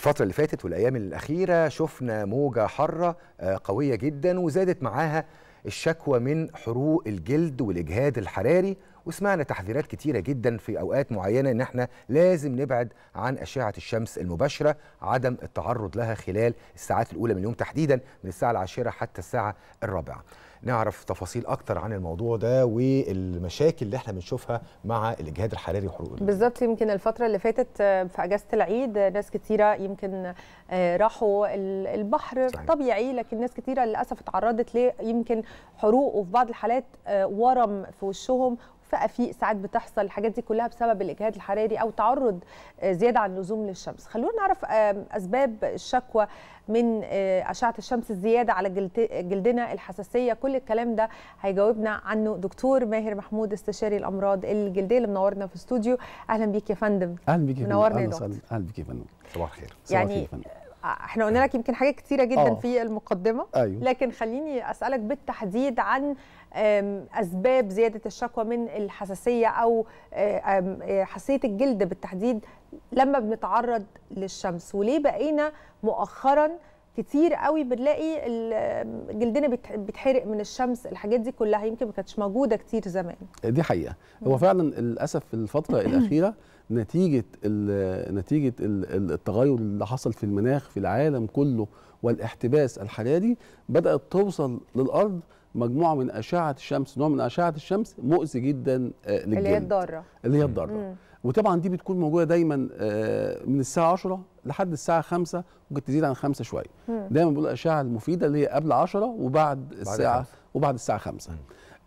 الفترة اللي فاتت والأيام الأخيرة شفنا موجة حارة آه، قوية جدا وزادت معاها الشكوى من حروق الجلد والإجهاد الحراري وسمعنا تحذيرات كتيرة جدا في أوقات معينة إن إحنا لازم نبعد عن أشعة الشمس المباشرة عدم التعرض لها خلال الساعات الأولى من اليوم تحديدا من الساعة العاشرة حتى الساعة الرابعة نعرف تفاصيل اكتر عن الموضوع ده والمشاكل اللي احنا بنشوفها مع الاجهاد الحراري وحروق بالظبط يمكن الفتره اللي فاتت في اجازه العيد ناس كتيره يمكن آه، راحوا البحر صحيح. طبيعي لكن ناس كتيره للاسف اتعرضت ليه يمكن حروق وفي بعض الحالات آه، ورم في وشهم فافيق ساعات بتحصل الحاجات دي كلها بسبب الاجهاد الحراري او تعرض آه، زياده عن اللزوم للشمس خلونا نعرف اسباب الشكوى من آه، اشعه الشمس الزياده على جلدنا الحساسيه كل الكلام ده هيجاوبنا عنه دكتور ماهر محمود استشاري الامراض الجلديه اللي منورنا في استوديو اهلا بيك يا فندم اهلا بيك يا فندم منورنا يا دكتور اهلا بيك يا فندم صباح الخير يعني آه، احنا قلنا لك يمكن حاجات كتيره جدا أوه. في المقدمه أيوه. لكن خليني اسالك بالتحديد عن اسباب زياده الشكوى من الحساسيه او آه، آه، حساسيه الجلد بالتحديد لما بنتعرض للشمس وليه بقينا مؤخرا كتير قوي بنلاقي جلدنا بيتحرق من الشمس الحاجات دي كلها يمكن ما كانتش موجوده كتير زمان دي حقيقه هو فعلا للاسف في الفتره الاخيره نتيجه نتيجه التغير اللي حصل في المناخ في العالم كله والاحتباس الحراري بدات توصل للارض مجموعه من اشعه الشمس نوع من اشعه الشمس مؤذي جدا آه، للجلد اللي هي الضاره اللي هي الضاره وطبعا دي بتكون موجوده دايما آه، من الساعه 10 لحد الساعه 5 ممكن تزيد عن 5 شويه دايما بقول الاشعه المفيده اللي هي قبل 10 وبعد الساعه وبعد الساعه 5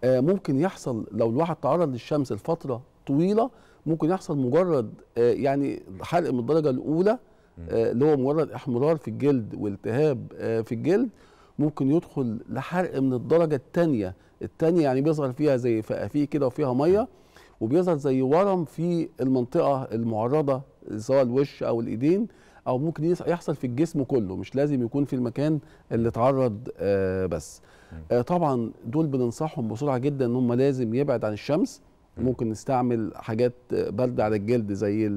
ممكن يحصل لو الواحد تعرض للشمس لفتره طويله ممكن يحصل مجرد آه، يعني حرق من الدرجه الاولى اللي هو مجرد احمرار في الجلد والتهاب في الجلد ممكن يدخل لحرق من الدرجه الثانيه الثانيه يعني بيظهر فيها زي فقافيق كده وفيها ميه وبيظهر زي ورم في المنطقه المعرضه سواء الوش او الايدين او ممكن يحصل في الجسم كله مش لازم يكون في المكان اللي اتعرض آه بس آه طبعا دول بننصحهم بسرعه جدا ان هم لازم يبعد عن الشمس ممكن نستعمل حاجات بارده على الجلد زي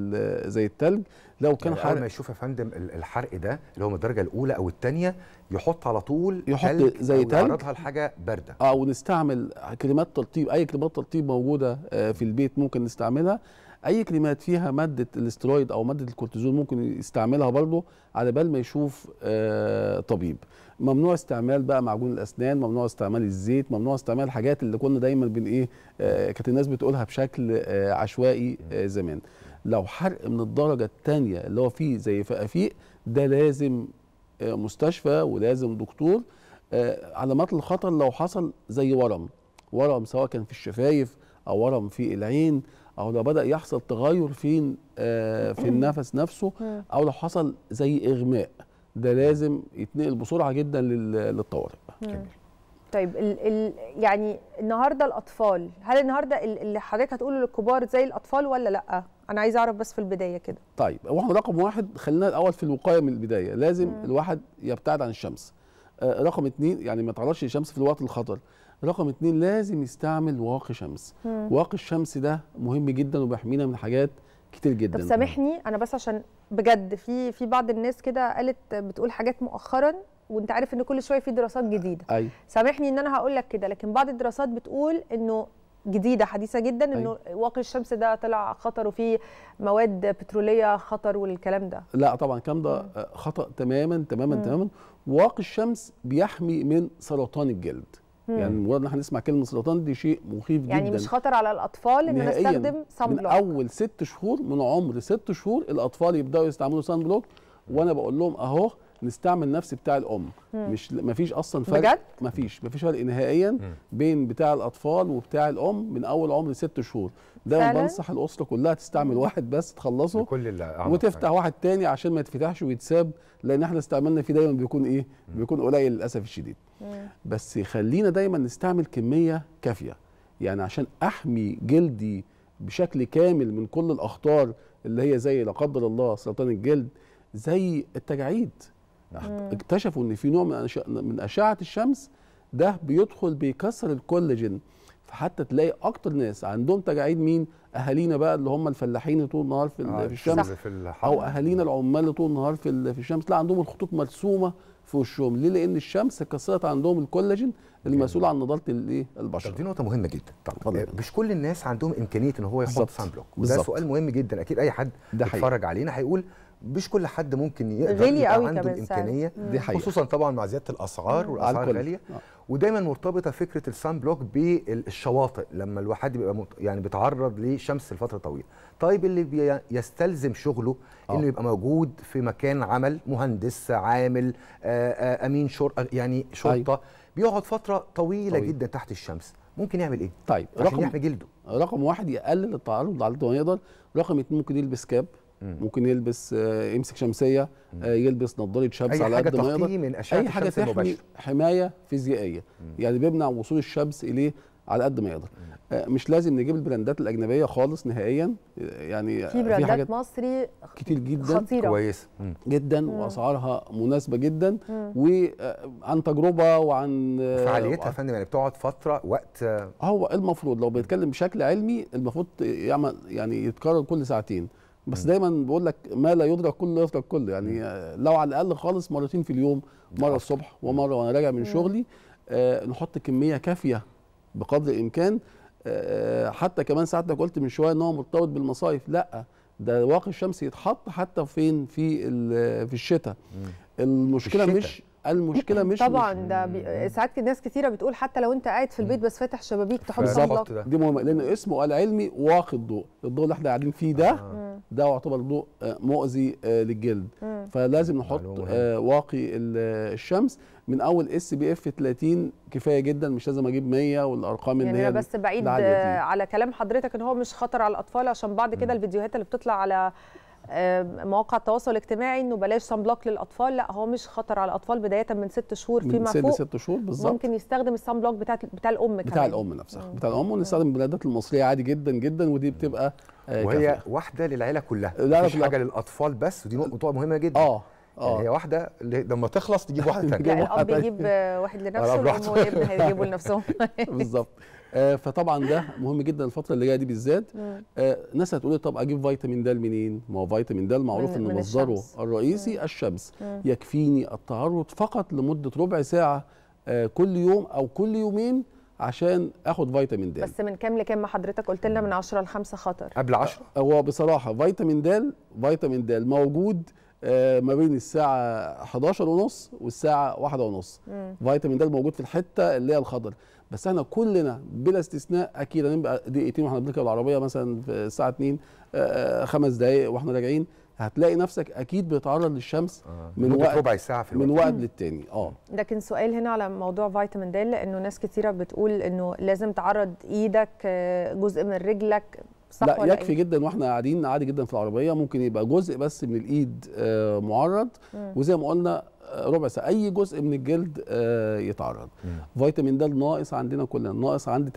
زي التلج لو كان يعني حرق ما يشوف يا فندم الحرق ده اللي هو من الدرجه الاولى او الثانيه يحط على طول يحط تلج زي تلج يعرضها لحاجه بارده اه ونستعمل كريمات ترطيب اي كريمات ترطيب موجوده آه، في البيت ممكن نستعملها اي كريمات فيها ماده الاسترويد او ماده الكورتيزون ممكن يستعملها برضه على بال ما يشوف آه، طبيب ممنوع استعمال بقى معجون الاسنان ممنوع استعمال الزيت ممنوع استعمال الحاجات اللي كنا دايما بن ايه آه، كانت الناس بتقولها بشكل آه، عشوائي آه، زمان لو حرق من الدرجه الثانيه اللي هو فيه زي فقافيق ده لازم مستشفى ولازم دكتور علامات الخطر لو حصل زي ورم ورم سواء كان في الشفايف او ورم في العين او لو بدا يحصل تغير في في النفس نفسه او لو حصل زي اغماء ده لازم يتنقل بسرعه جدا للطوارئ طيب الـ الـ يعني النهارده الاطفال هل النهارده اللي حضرتك هتقوله للكبار زي الاطفال ولا لا انا عايز اعرف بس في البدايه كده طيب واحد احنا رقم واحد خلينا الاول في الوقايه من البدايه لازم مم. الواحد يبتعد عن الشمس آه رقم اتنين يعني ما تعرضش للشمس في الوقت الخطر رقم اتنين لازم يستعمل واقي شمس واقي الشمس ده مهم جدا وبيحمينا من حاجات كتير جدا طب سامحني انا بس عشان بجد في في بعض الناس كده قالت بتقول حاجات مؤخرا وانت عارف ان كل شويه في دراسات جديده أي. سامحني ان انا هقول لك كده لكن بعض الدراسات بتقول انه جديده حديثه جدا انه واقي الشمس ده طلع خطر وفي مواد بتروليه خطر والكلام ده لا طبعا الكلام ده خطا تماما تماما م. تماما واقي الشمس بيحمي من سرطان الجلد مم. يعني مجرد ان احنا نسمع كلمه سرطان دي شيء مخيف يعني جدا يعني مش خطر على الاطفال ان نستخدم صن بلوك من اول ست شهور من عمر ست شهور الاطفال يبداوا يستعملوا صن بلوك وانا بقول لهم اهو نستعمل نفس بتاع الام مم. مش مفيش اصلا فرق بجد؟ مفيش مفيش فرق نهائيا بين بتاع الاطفال وبتاع الام من اول عمر ست شهور ده بنصح الاسره كلها تستعمل واحد بس تخلصه كل وتفتح واحد تاني عشان ما يتفتحش ويتساب لان احنا استعملنا فيه دايما بيكون ايه مم. بيكون قليل للاسف الشديد مم. بس خلينا دايما نستعمل كميه كافيه يعني عشان احمي جلدي بشكل كامل من كل الاخطار اللي هي زي لا قدر الله سرطان الجلد زي التجاعيد نعم. اكتشفوا ان في نوع من من اشعه الشمس ده بيدخل بيكسر الكولاجين فحتى تلاقي اكتر ناس عندهم تجاعيد مين اهالينا بقى اللي هم الفلاحين طول النهار في, آه في الشمس في او اهالينا العمال طول النهار في, في الشمس لا عندهم الخطوط مرسومه في وشهم ليه لان الشمس كسرت عندهم الكولاجين المسؤول عن نضاره الايه البشره دي نقطه مهمه جدا طبعا آه، مش كل الناس عندهم امكانيه ان هو يحط سان بلوك ده سؤال مهم جدا اكيد اي حد بيتفرج علينا هيقول مش كل حد ممكن يقدر يبقى قوي عنده الامكانيه دي حقيقة. خصوصا طبعا مع زياده الاسعار والاسعار الغاليه آه. ودايما مرتبطه فكره السان بلوك بالشواطئ لما الواحد بيبقى مت... يعني بيتعرض لشمس لفتره طويله طيب اللي بي... يستلزم شغله أوه. انه يبقى موجود في مكان عمل مهندس عامل آآ آه، آآ آه، امين شرطه يعني شرطه طيب. بيقعد فتره طويله طويل. جدا تحت الشمس ممكن يعمل ايه طيب عشان رقم يحمي جلده رقم واحد يقلل التعرض على الضوء ما رقم اتنين ممكن يلبس كاب ممكن يلبس آه، يمسك شمسيه آه، يلبس نظاره شمس على قد ما يقدر من اشعه اي حاجه تحمي المباشر. حمايه فيزيائيه يعني بيمنع وصول الشمس اليه على قد ما يقدر آه، مش لازم نجيب البراندات الاجنبيه خالص نهائيا يعني في براندات مصري كتير جدا خطيره كويسه جدا مم. واسعارها مناسبه جدا وعن تجربه وعن فعاليتها يا فندم يعني بتقعد فتره وقت هو المفروض لو بيتكلم بشكل علمي المفروض يعمل يعني يتكرر كل ساعتين بس دايما بقول لك ما لا يدرك كله يدرك كله يعني لو على الاقل خالص مرتين في اليوم مره الصبح ومره وانا راجع من شغلي آه نحط كميه كافيه بقدر الامكان آه, آه، حتى كمان ساعتك قلت من شويه ان هو مرتبط بالمصايف لا ده واقي الشمس يتحط حتى فين في في الشتاء المشكله الشتاء. مش المشكله مش طبعا مش ده بي... ساعات ناس كثيره بتقول حتى لو انت قاعد في البيت بس فاتح شبابيك تحط صبلك دي مهمه لان اسمه العلمي واقي الضوء الضوء اللي احنا قاعدين فيه ده آه. ده يعتبر ضوء آه، مؤذي آه، للجلد مم. فلازم نحط آه، واقي الشمس من اول اس بي اف 30 كفايه جدا مش لازم اجيب 100 والارقام اللي يعني هي بس بعيد على كلام حضرتك ان هو مش خطر على الاطفال عشان بعد كده الفيديوهات اللي بتطلع على مواقع التواصل الاجتماعي انه بلاش سان بلوك للاطفال لا هو مش خطر على الاطفال بدايه من ست شهور فيما من فوق من ست شهور بالظبط ممكن يستخدم السان بلوك بتاع بتاع الام بتاع كمان. الام نفسها بتاع الام ونستخدم البلدات المصريه عادي جدا جدا ودي بتبقى آه، وهي كافية. واحده للعيله كلها مش حاجه للاطفال بس ودي نقطه مهمه جدا اه اه يعني هي واحده لما تخلص تجيب واحده ثانيه الاب يجيب واحد لنفسه والام والابن هيجيبوا لنفسهم بالظبط آه، فطبعا ده مهم جدا الفتره اللي جايه دي بالذات آه، ناس هتقول لي طب اجيب فيتامين د منين؟ ما هو فيتامين د معروف ان مصدره الرئيسي الشمس يكفيني التعرض فقط لمده ربع ساعه آه، كل يوم او كل يومين عشان اخد فيتامين د بس من كام لكام حضرتك قلت لنا من 10 ل 5 خطر قبل 10 هو بصراحه فيتامين د فيتامين د موجود آه، ما بين الساعه 11 ونص والساعه 1 ونص فيتامين د موجود في الحته اللي هي الخضر بس احنا كلنا بلا استثناء اكيد هنبقى دقيقتين واحنا بنركب العربيه مثلا في الساعه 2 آه، آه، خمس دقائق واحنا راجعين هتلاقي نفسك اكيد بتتعرض للشمس آه. من وقت ربع ساعه في الوقت. من وقت للتاني اه لكن سؤال هنا على موضوع فيتامين د لانه ناس كثيرة بتقول انه لازم تعرض ايدك جزء من رجلك صح لا يكفي إيه؟ جدا واحنا قاعدين عادي جدا في العربيه ممكن يبقى جزء بس من الايد آه، معرض وزي ما قلنا آه، ربع ساعه اي جزء من الجلد آه، يتعرض فيتامين د ناقص عندنا كلنا ناقص عند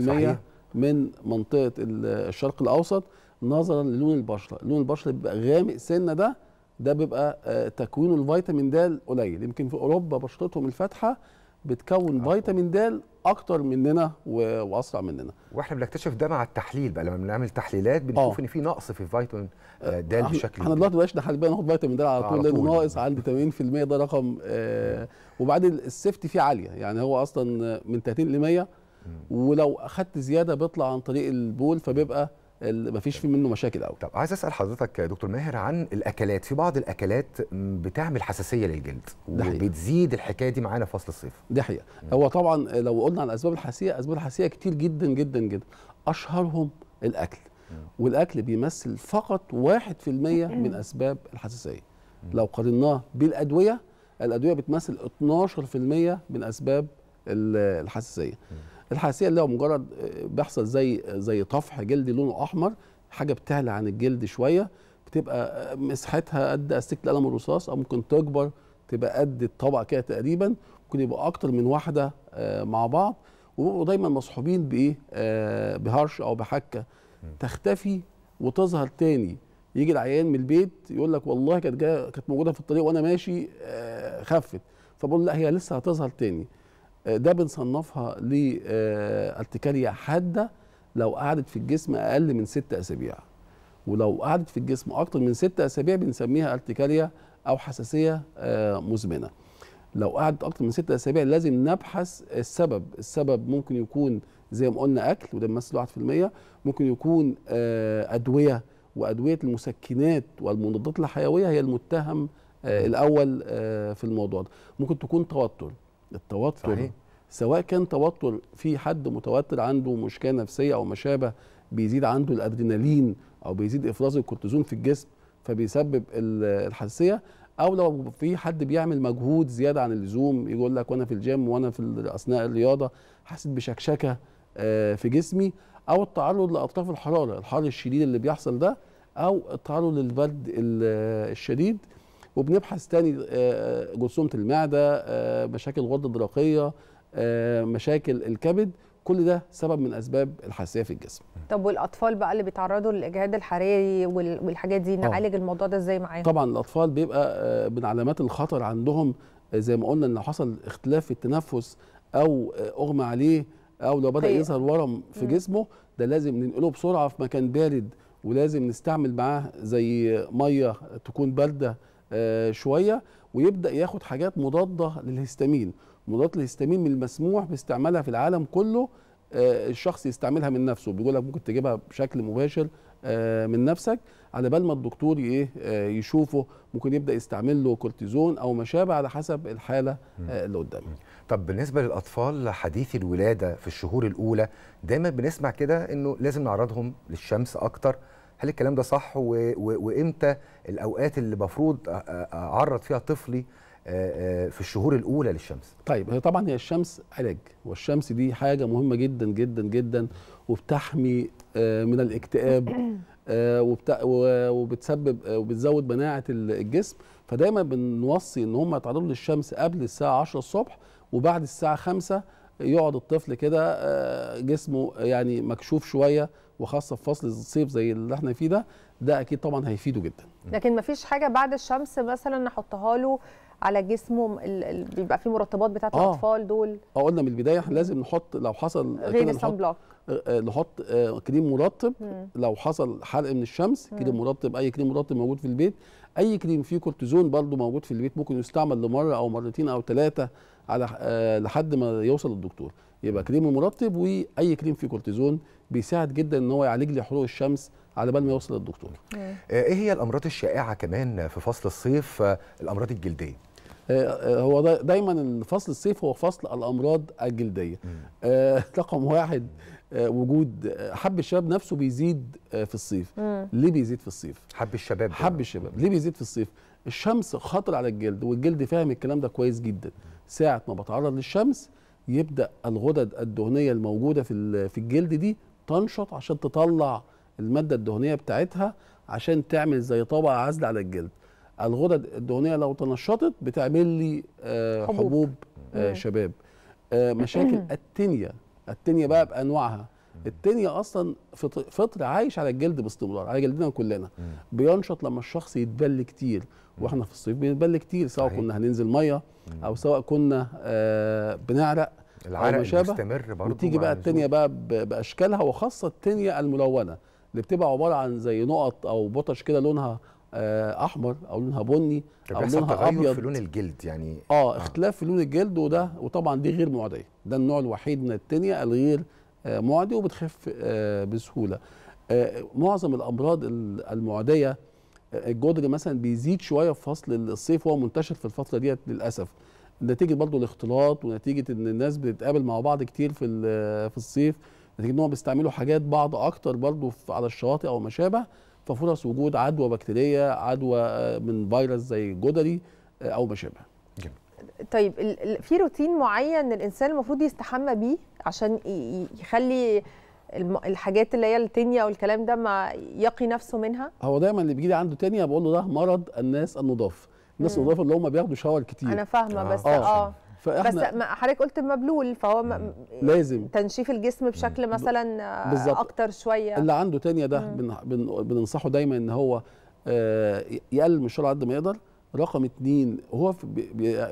80% صحيح. من منطقه الشرق الاوسط نظرا للون البشره لون البشره بيبقى غامق سنه ده ده بيبقى تكوين الفيتامين د قليل يمكن في اوروبا بشرتهم الفاتحه بتكون آه. فيتامين د اكتر مننا واسرع مننا واحنا بنكتشف ده مع التحليل بقى لما بنعمل تحليلات بنشوف آه. ان في نقص في فيتامين د بشكل احنا دلوقتي بقاش نحلل بقى ناخد فيتامين د على طول لانه ناقص عندي 80% ده رقم آه وبعدين السيفتي فيه عاليه يعني هو اصلا من 30 ل 100 ولو اخدت زياده بيطلع عن طريق البول فبيبقى ما فيش في منه مشاكل قوي طب عايز اسال حضرتك يا دكتور ماهر عن الاكلات في بعض الاكلات بتعمل حساسيه للجلد وبتزيد الحكايه دي معانا في فصل الصيف دي حقيقه هو طبعا لو قلنا عن الاسباب الحساسيه اسباب الحساسيه كتير جدا جدا جدا اشهرهم الاكل والاكل بيمثل فقط 1% من اسباب الحساسيه لو قارناه بالادويه الادويه بتمثل 12% من اسباب الحساسيه الحساسيه اللي هو مجرد آه، بيحصل زي آه، زي طفح جلدي لونه احمر حاجه بتعلى عن الجلد شويه بتبقى آه، مساحتها قد استيك القلم الرصاص او ممكن تكبر تبقى قد الطبق كده تقريبا ممكن يبقى اكتر من واحده مع بعض وبيبقوا دايما مصحوبين بايه بهرش او بحكه تختفي وتظهر تاني يجي العيان من البيت يقول لك والله كانت كانت موجوده في الطريق وانا ماشي خفت فبقول لا هي لسه هتظهر تاني آه، ده بنصنفها لارتكاليا حاده لو قعدت في الجسم اقل من ست اسابيع ولو قعدت في الجسم اكتر من ست اسابيع بنسميها ارتكاليا او حساسيه آه، مزمنه لو قعدت اكتر من ست اسابيع لازم نبحث السبب السبب ممكن يكون زي ما قلنا اكل وده بيمثل 1% ممكن يكون آه، ادويه وادويه المسكنات والمضادات الحيويه هي المتهم الاول في الموضوع ده ممكن تكون توتر التوتر صحيح. سواء كان توتر في حد متوتر عنده مشكله نفسيه او ما شابه بيزيد عنده الادرينالين او بيزيد افراز الكورتيزون في الجسم فبيسبب الحساسيه او لو في حد بيعمل مجهود زياده عن اللزوم يقول لك وانا في الجيم وانا في اثناء الرياضه حاسس بشكشكه آه، في جسمي او التعرض لاطراف الحراره الحر الشديد اللي بيحصل ده او التعرض للبرد الشديد وبنبحث تاني آه، آه، جرثومه المعده آه، مشاكل الغده الدرقيه مشاكل الكبد كل ده سبب من اسباب الحساسيه في الجسم طب والاطفال بقى اللي بيتعرضوا للاجهاد الحراري والحاجات دي نعالج الموضوع ده ازاي معاهم طبعا الاطفال بيبقى من علامات الخطر عندهم زي ما قلنا ان حصل اختلاف في التنفس او اغمى عليه او لو بدا يظهر ورم في جسمه ده لازم ننقله بسرعه في مكان بارد ولازم نستعمل معاه زي ميه تكون بارده آه، شويه ويبدا ياخد حاجات مضاده للهستامين مضادات الهستامين من المسموح باستعمالها في العالم كله آه، الشخص يستعملها من نفسه بيقول لك ممكن تجيبها بشكل مباشر آه، من نفسك على بال ما الدكتور ايه يشوفه ممكن يبدا يستعمل له كورتيزون او ما شابه على حسب الحاله اللي قدامه طب بالنسبه للاطفال حديثي الولاده في الشهور الاولى دايما بنسمع كده انه لازم نعرضهم للشمس اكتر هل الكلام ده صح وامتى الاوقات اللي المفروض اعرض فيها طفلي في الشهور الاولى للشمس طيب هي طبعا هي الشمس علاج والشمس دي حاجه مهمه جدا جدا جدا وبتحمي من الاكتئاب وبتسبب وبتزود مناعه الجسم فدايما بنوصي ان هم يتعرضوا للشمس قبل الساعه 10 الصبح وبعد الساعه 5 يقعد الطفل كده جسمه يعني مكشوف شويه وخاصه في فصل الصيف زي اللي احنا فيه ده ده اكيد طبعا هيفيده جدا لكن مفيش حاجه بعد الشمس مثلا نحطها له على جسمه بيبقى فيه مرطبات بتاعت آه. الاطفال دول اه قلنا من البدايه احنا لازم نحط لو حصل غير الصن بلوك آه، آه، نحط آه، كريم مرطب مم. لو حصل حرق من الشمس كريم مرطب اي كريم مرطب موجود في البيت اي كريم فيه كورتيزون برضه موجود في البيت ممكن يستعمل لمره او مرتين او ثلاثه على لحد ما يوصل للدكتور يبقى كريم مرطب واي كريم فيه كورتيزون بيساعد جدا ان هو يعالج لي حروق الشمس على بال ما يوصل للدكتور. آه، ايه هي الامراض الشائعه كمان في فصل الصيف آه، الامراض الجلديه؟ آه، هو دايما فصل الصيف هو فصل الامراض الجلديه. رقم واحد وجود حب الشباب نفسه بيزيد في الصيف. ليه بيزيد في الصيف؟ حب الشباب حب الشباب ليه بيزيد في الصيف؟ الشمس خطر على الجلد والجلد فاهم الكلام ده كويس جدا. ساعه ما بتعرض للشمس يبدا الغدد الدهنيه الموجوده في في الجلد دي تنشط عشان تطلع الماده الدهنيه بتاعتها عشان تعمل زي طبقه عازله على الجلد الغدد الدهنيه لو تنشطت بتعمل لي آه، حبوب, حبوب آه، شباب آه، مشاكل التينيا التينيا بقى بانواعها التانية اصلا فطر عايش على الجلد باستمرار على جلدنا كلنا بينشط لما الشخص يتبل كتير واحنا في الصيف بنتبل كتير سواء صحيح. كنا هننزل ميه او سواء كنا آه بنعرق العرق مستمر برضه وتيجي بقى التانية بقى باشكالها وخاصه التانية الملونه اللي بتبقى عباره عن زي نقط او بطش كده لونها آه، احمر او لونها بني او لونها ابيض في لون الجلد يعني اه, آه. اختلاف في لون الجلد وده وطبعا دي غير معديه ده النوع الوحيد من التانية الغير آه، معدي وبتخف آه، بسهوله آه، معظم الامراض المعديه الجدر مثلا بيزيد شويه في فصل الصيف وهو منتشر في الفتره ديت للاسف نتيجه برضه الاختلاط ونتيجه ان الناس بتتقابل مع بعض كتير في في الصيف نتيجه ان هم بيستعملوا حاجات بعض اكتر برضه على الشواطئ او ما شابه ففرص وجود عدوى بكتيريه عدوى من فيروس زي الجدري او ما شابه طيب في روتين معين الانسان المفروض يستحمى بيه عشان يخلي الحاجات اللي هي التانية والكلام ده ما يقي نفسه منها هو دايما اللي بيجي لي عنده تانية بقول له ده مرض الناس النضاف الناس النضاف اللي هم بياخدوا شاور كتير انا فاهمه آه. بس اه, آه. فاحنا بس حضرتك قلت مبلول فهو لازم تنشيف الجسم بشكل مثلا بالزبط. اكتر شويه اللي عنده تانية ده بن... بننصحه دايما ان هو آه، يقلل من الشغل قد ما يقدر رقم اتنين هو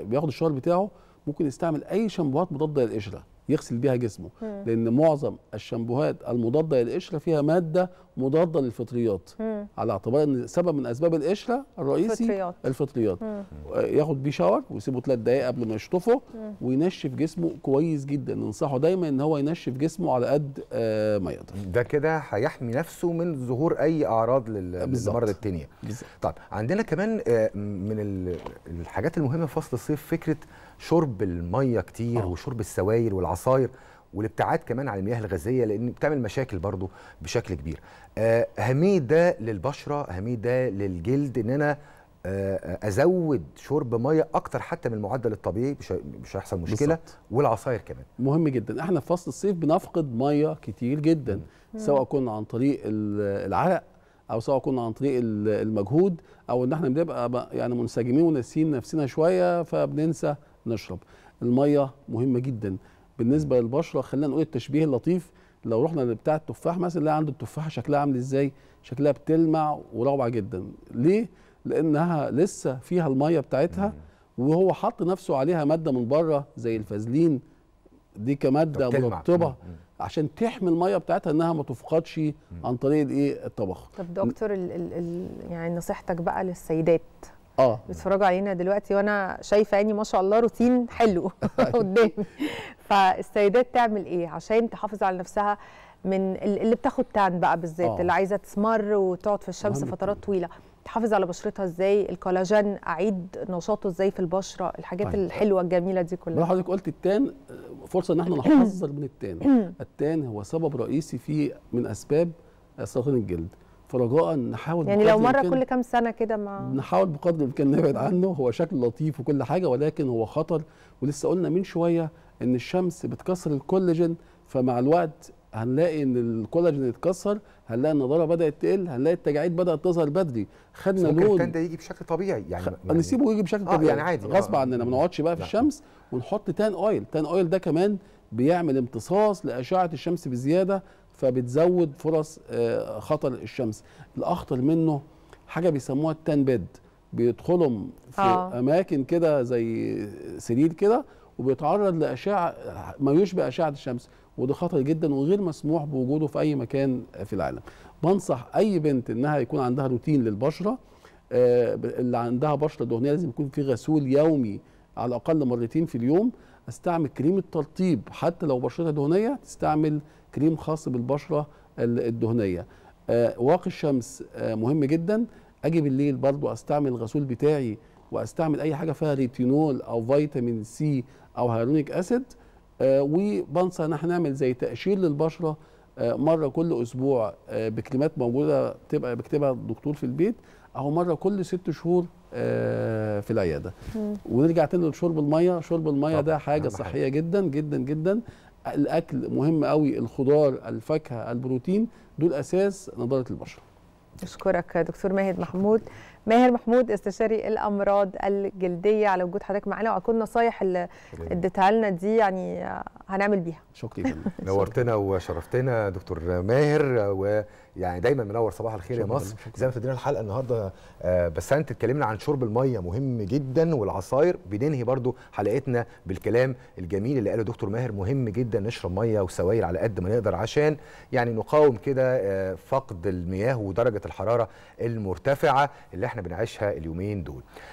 بياخد الشاور بتاعه ممكن يستعمل اي شامبوهات مضاده للقشره يغسل بيها جسمه مم. لان معظم الشامبوهات المضاده للقشره فيها ماده مضاده للفطريات مم. على اعتبار ان سبب من اسباب القشره الرئيسي الفطريات, الفطريات. مم. آه، ياخد بيه شاور ويسيبه ثلاث دقائق قبل ما يشطفه وينشف جسمه كويس جدا ننصحه دايما ان هو ينشف جسمه على قد آه ما يقدر ده كده هيحمي نفسه من ظهور اي اعراض للمرض التانية طب طيب، عندنا كمان آه، من الحاجات المهمه في فصل الصيف فكره شرب الميه كتير آه. وشرب السوائل والعصير العصاير والابتعاد كمان عن المياه الغازيه لان بتعمل مشاكل برضو بشكل كبير آه، اهميه ده للبشره اهميه ده للجلد ان انا آه، آه، ازود شرب ميه اكتر حتى من المعدل الطبيعي مش هيحصل مشكله بالزبط. والعصاير كمان مهم جدا احنا في فصل الصيف بنفقد ميه كتير جدا سواء كنا عن طريق العرق او سواء كنا عن طريق المجهود او ان احنا بنبقى يعني منسجمين وناسيين نفسنا شويه فبننسى نشرب الميه مهمه جدا بالنسبه للبشره خلينا نقول التشبيه اللطيف لو رحنا لبتاع التفاح مثلا اللي عنده التفاحه شكلها عامل ازاي شكلها بتلمع وروعه جدا ليه لانها لسه فيها الميه بتاعتها وهو حط نفسه عليها ماده من بره زي الفازلين دي كماده مرطبه عشان تحمي الميه بتاعتها انها ما تفقدش عن طريق الايه الطبخ طب دكتور الـ الـ يعني نصيحتك بقى للسيدات اه بيتفرجوا علينا دلوقتي وانا شايفه يعني ما شاء الله روتين حلو قدامي فالسيدات تعمل ايه عشان تحافظ على نفسها من اللي بتاخد تان بقى بالذات آه. اللي عايزه تسمر وتقعد في الشمس فترات طويله تحافظ على بشرتها ازاي الكولاجين اعيد نشاطه ازاي في البشره الحاجات طيب. الحلوه الجميله دي كلها حضرتك قلت التان فرصه ان احنا نحذر من التان التان هو سبب رئيسي في من اسباب سرطان الجلد فرجاء نحاول يعني لو مره كل كام سنه كده ما نحاول بقدر الامكان نبعد عنه هو شكل لطيف وكل حاجه ولكن هو خطر ولسه قلنا من شويه ان الشمس بتكسر الكولاجين فمع الوقت هنلاقي ان الكولاجين اتكسر هنلاقي النضاره بدات تقل هنلاقي التجاعيد بدات تظهر بدري خدنا لون ممكن ده يجي بشكل طبيعي يعني, خ... يعني نسيبه يجي بشكل آه طبيعي يعني عادي آه. غصب آه. عننا ما نقعدش بقى في لا. الشمس ونحط تان اويل تان اويل ده كمان بيعمل امتصاص لاشعه الشمس بزياده فبتزود فرص آه، خطر الشمس الاخطر منه حاجه بيسموها التان بيد بيدخلهم في آه. اماكن كده زي سرير كده وبيتعرض لاشعه ما يشبه اشعه الشمس وده خطر جدا وغير مسموح بوجوده في اي مكان في العالم بنصح اي بنت انها يكون عندها روتين للبشره آه، اللي عندها بشره دهنيه لازم يكون في غسول يومي على الاقل مرتين في اليوم استعمل كريم الترطيب حتى لو بشرتها دهنيه تستعمل كريم خاص بالبشره الدهنيه آه، واقي الشمس آه، مهم جدا اجي بالليل برضو استعمل الغسول بتاعي واستعمل اي حاجه فيها ريتينول او فيتامين سي او هيرونيك اسيد آه، وبنصح ان احنا نعمل زي تقشير للبشره مره كل اسبوع بكريمات موجوده تبقى بكتبها الدكتور في البيت او مره كل ست شهور آه، في العياده ونرجع تاني لشرب الميه شرب الميه ده حاجه صحيه جدا جدا جدا الاكل مهم قوي الخضار الفاكهه البروتين دول اساس نضاره البشره اشكرك دكتور ماهر محمود ماهر محمود استشاري الامراض الجلديه على وجود حضرتك معانا وعلى كل النصايح اللي اديتها لنا دي يعني هنعمل بيها شكرا نورتنا وشرفتنا دكتور ماهر و يعني دايما منور صباح الخير يا مصر زي ما ابتدينا الحلقه النهارده آه بس انت اتكلمنا عن شرب الميه مهم جدا والعصاير بننهي برضو حلقتنا بالكلام الجميل اللي قاله دكتور ماهر مهم جدا نشرب ميه وسوائل على قد ما نقدر عشان يعني نقاوم كده آه فقد المياه ودرجه الحراره المرتفعه اللي احنا بنعيشها اليومين دول